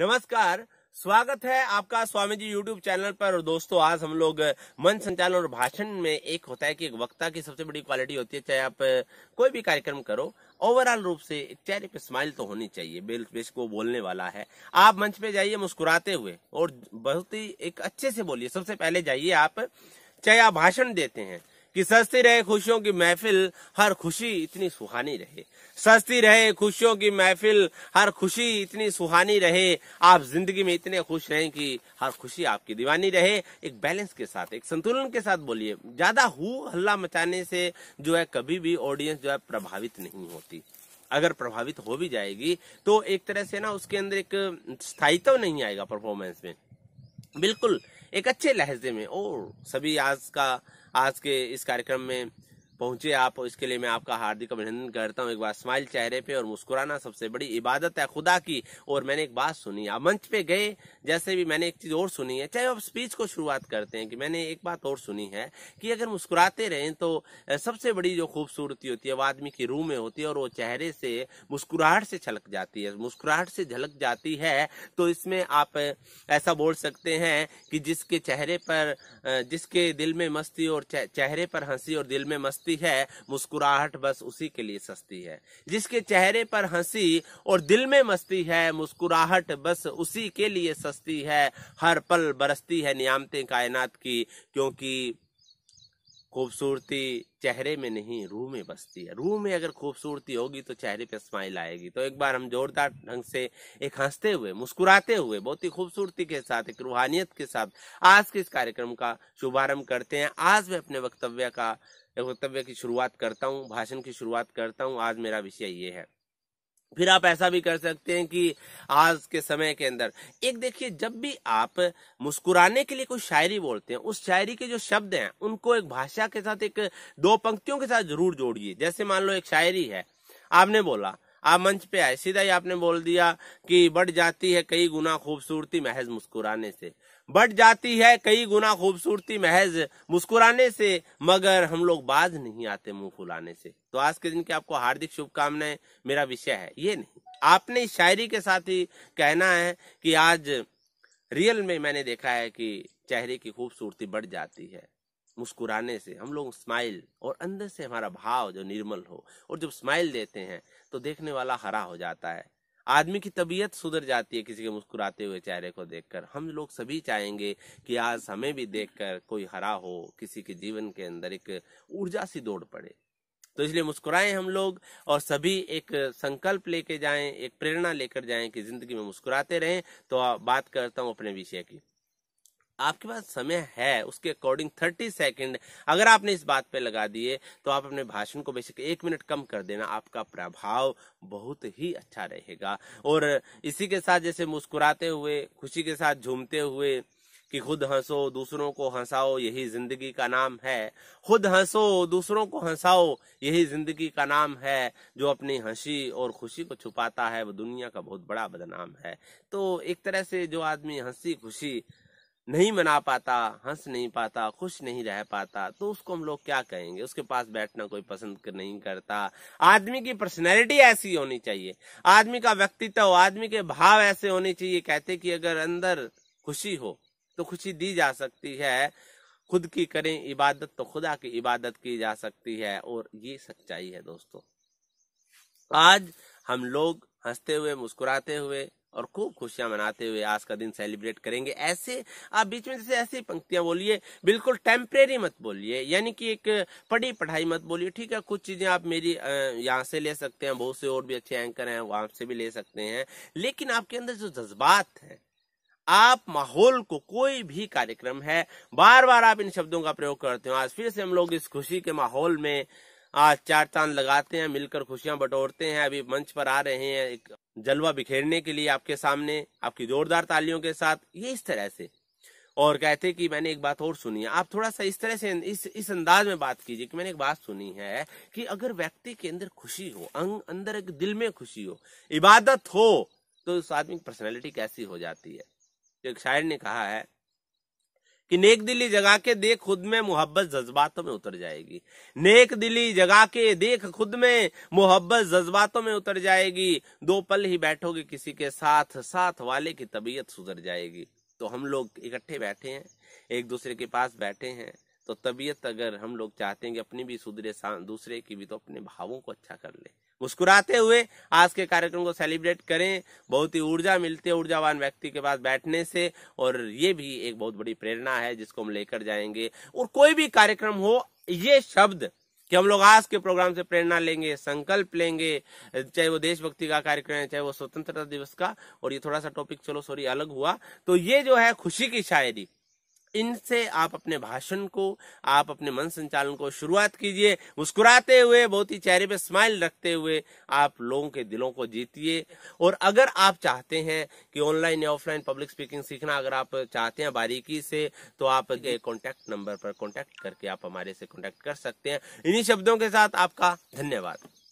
नमस्कार स्वागत है आपका स्वामी जी यूट्यूब चैनल पर और दोस्तों आज हम लोग मन संचालन और भाषण में एक होता है कि एक वक्ता की सबसे बड़ी क्वालिटी होती है चाहे आप कोई भी कार्यक्रम करो ओवरऑल रूप से एक चेहरे पे स्माइल तो होनी चाहिए बेस को बोलने वाला है आप मंच पे जाइए मुस्कुराते हुए और बहुत ही एक अच्छे से बोलिए सबसे पहले जाइए आप चाहे आप भाषण देते हैं कि सस्ती रहे खुशियों की महफिल हर खुशी इतनी सुहानी रहे सस्ती रहे खुशियों की महफिल हर खुशी इतनी सुहानी रहे आप जिंदगी में इतने खुश रहें कि हर खुशी आपकी दीवानी रहे एक बैलेंस के साथ एक संतुलन के साथ बोलिए ज्यादा हु हल्ला मचाने से जो है कभी भी ऑडियंस जो है प्रभावित नहीं होती अगर प्रभावित हो भी जाएगी तो एक तरह से ना उसके अंदर एक स्थायित्व नहीं आएगा परफॉर्मेंस में बिल्कुल एक अच्छे लहजे में और सभी आज का आज के इस कार्यक्रम में पहुंचे आप इसके लिए मैं आपका हार्दिक अभिनंदन करता हूँ एक बार स्माइल चेहरे पे और मुस्कुराना सबसे बड़ी इबादत है खुदा की और मैंने एक बात सुनी आप मंच पे गए जैसे भी मैंने एक चीज और सुनी है चाहे आप स्पीच को शुरुआत करते हैं कि मैंने एक बात और सुनी है कि अगर मुस्कुराते रहें तो सबसे बड़ी जो खूबसूरती होती है वो आदमी की रूह में होती है और वो चेहरे से मुस्कुराहट से छलक जाती है मुस्कुराहट से झलक जाती है तो इसमें आप ऐसा बोल सकते हैं कि जिसके चेहरे पर जिसके दिल में मस्ती और चेहरे पर हंसी और दिल में मस्ती सस्ती है मुस्कुराहट बस उसी के लिए सस्ती है जिसके चेहरे पर हंसी और दिल में मस्ती है मुस्कुराहट बस उसी के लिए सस्ती है हर पल बरसती है नियामतें कायनात की क्योंकि खूबसूरती चेहरे में नहीं रूह में बसती है रूह में अगर खूबसूरती होगी तो चेहरे पे स्माइल आएगी तो एक बार हम जोरदार ढंग से एक हंसते हुए मुस्कुराते हुए बहुत ही खूबसूरती के साथ एक रूहानियत के साथ आज के इस कार्यक्रम का शुभारंभ करते हैं आज मैं अपने वक्तव्य का वक्तव्य की शुरुआत करता हूँ भाषण की शुरुआत करता हूँ आज मेरा विषय ये है फिर आप ऐसा भी कर सकते हैं कि आज के समय के अंदर एक देखिए जब भी आप मुस्कुराने के लिए कोई शायरी बोलते हैं उस शायरी के जो शब्द हैं उनको एक भाषा के साथ एक दो पंक्तियों के साथ जरूर जोड़िए जैसे मान लो एक शायरी है आपने बोला आप मंच पे आए सीधा ही आपने बोल दिया कि बढ़ जाती है कई गुना खूबसूरती महज मुस्कुराने से बढ़ जाती है कई गुना खूबसूरती महज मुस्कुराने से मगर हम लोग बाज नहीं आते मुंह फुलाने से तो आज के दिन की आपको हार्दिक शुभकामनाएं मेरा विषय है ये नहीं आपने शायरी के साथ ही कहना है कि आज रियल में मैंने देखा है कि चेहरे की खूबसूरती बढ़ जाती है मुस्कुराने से हम लोग स्माइल और अंदर से हमारा भाव जो निर्मल हो और जब स्माइल देते हैं तो देखने वाला हरा हो जाता है आदमी की तबीयत सुधर जाती है किसी के मुस्कुराते हुए चेहरे को देखकर हम लोग सभी चाहेंगे कि आज हमें भी देखकर कोई हरा हो किसी के जीवन के अंदर एक ऊर्जा सी दौड़ पड़े तो इसलिए मुस्कुराएं हम लोग और सभी एक संकल्प लेके जाएं एक प्रेरणा लेकर जाएं कि जिंदगी में मुस्कुराते रहें तो बात करता हूं अपने विषय की आपके पास समय है उसके अकॉर्डिंग थर्टी सेकेंड अगर आपने इस बात पे लगा दिए तो आप अपने भाषण को बेसिक एक मिनट कम कर देना आपका प्रभाव बहुत ही अच्छा रहेगा और इसी के साथ जैसे मुस्कुराते हुए खुशी के साथ झूमते हुए कि खुद हंसो दूसरों को हंसाओ यही जिंदगी का नाम है खुद हंसो दूसरों को हंसाओ यही जिंदगी का नाम है जो अपनी हंसी और खुशी को छुपाता है वो दुनिया का बहुत बड़ा बदनाम है तो एक तरह से जो आदमी हंसी खुशी नहीं मना पाता हंस नहीं पाता खुश नहीं रह पाता तो उसको हम लोग क्या कहेंगे उसके पास बैठना कोई पसंद कर नहीं करता आदमी की पर्सनैलिटी ऐसी होनी चाहिए आदमी का व्यक्तित्व आदमी के भाव ऐसे होने चाहिए कहते कि अगर अंदर खुशी हो तो खुशी दी जा सकती है खुद की करें इबादत तो खुदा की इबादत की जा सकती है और ये सच्चाई है दोस्तों आज हम लोग हंसते हुए मुस्कुराते हुए और खूब खुशियां मनाते हुए आज का दिन सेलिब्रेट करेंगे ऐसे आप बीच में जैसे ऐसी पंक्तियां बोलिए बिल्कुल टेम्परेरी मत बोलिए यानी कि एक पढ़ी पढ़ाई मत बोलिए ठीक है कुछ चीजें आप मेरी यहाँ से ले सकते हैं बहुत से और भी अच्छे एंकर हैं वहां से भी ले सकते हैं लेकिन आपके अंदर जो जज्बात है आप माहौल को कोई भी कार्यक्रम है बार बार आप इन शब्दों का प्रयोग करते हो आज फिर से हम लोग इस खुशी के माहौल में आज चार चांद लगाते हैं मिलकर खुशियां बटोरते हैं अभी मंच पर आ रहे हैं एक जलवा बिखेरने के लिए आपके सामने आपकी जोरदार तालियों के साथ ये इस तरह से और कहते कि मैंने एक बात और सुनी है आप थोड़ा सा इस तरह से इस इस अंदाज में बात कीजिए कि मैंने एक बात सुनी है कि अगर व्यक्ति के अंदर खुशी हो अंग अंदर एक दिल में खुशी हो इबादत हो तो उस आदमी की पर्सनैलिटी कैसी हो जाती है एक शायर ने कहा है कि नेक दिली जगा के देख खुद में मोहब्बत जज्बातों में उतर जाएगी नेक दिली जगा के देख खुद में मोहब्बत जज्बातों में उतर जाएगी दो पल ही बैठोगे किसी के साथ साथ वाले की तबीयत सुधर जाएगी तो हम लोग इकट्ठे बैठे हैं एक दूसरे के पास बैठे हैं तो तबीयत अगर हम लोग चाहते हैं कि अपनी भी सुधरे दूसरे की भी तो अपने भावों को अच्छा कर ले मुस्कुराते हुए आज के कार्यक्रम को सेलिब्रेट करें बहुत ही ऊर्जा मिलती है ऊर्जावान व्यक्ति के पास बैठने से और ये भी एक बहुत बड़ी प्रेरणा है जिसको हम लेकर जाएंगे और कोई भी कार्यक्रम हो ये शब्द कि हम लोग आज के प्रोग्राम से प्रेरणा लेंगे संकल्प लेंगे चाहे वो देशभक्ति का कार्यक्रम है चाहे वो स्वतंत्रता दिवस का और ये थोड़ा सा टॉपिक चलो सॉरी अलग हुआ तो ये जो है खुशी की शायरी इनसे आप अपने भाषण को आप अपने मन संचालन को शुरुआत कीजिए मुस्कुराते हुए बहुत ही चेहरे पे स्माइल रखते हुए आप लोगों के दिलों को जीतिए और अगर आप चाहते हैं कि ऑनलाइन या ऑफलाइन पब्लिक स्पीकिंग सीखना अगर आप चाहते हैं बारीकी से तो आप कॉन्टेक्ट नंबर पर कॉन्टेक्ट करके आप हमारे से कॉन्टेक्ट कर सकते हैं इन्हीं शब्दों के साथ आपका धन्यवाद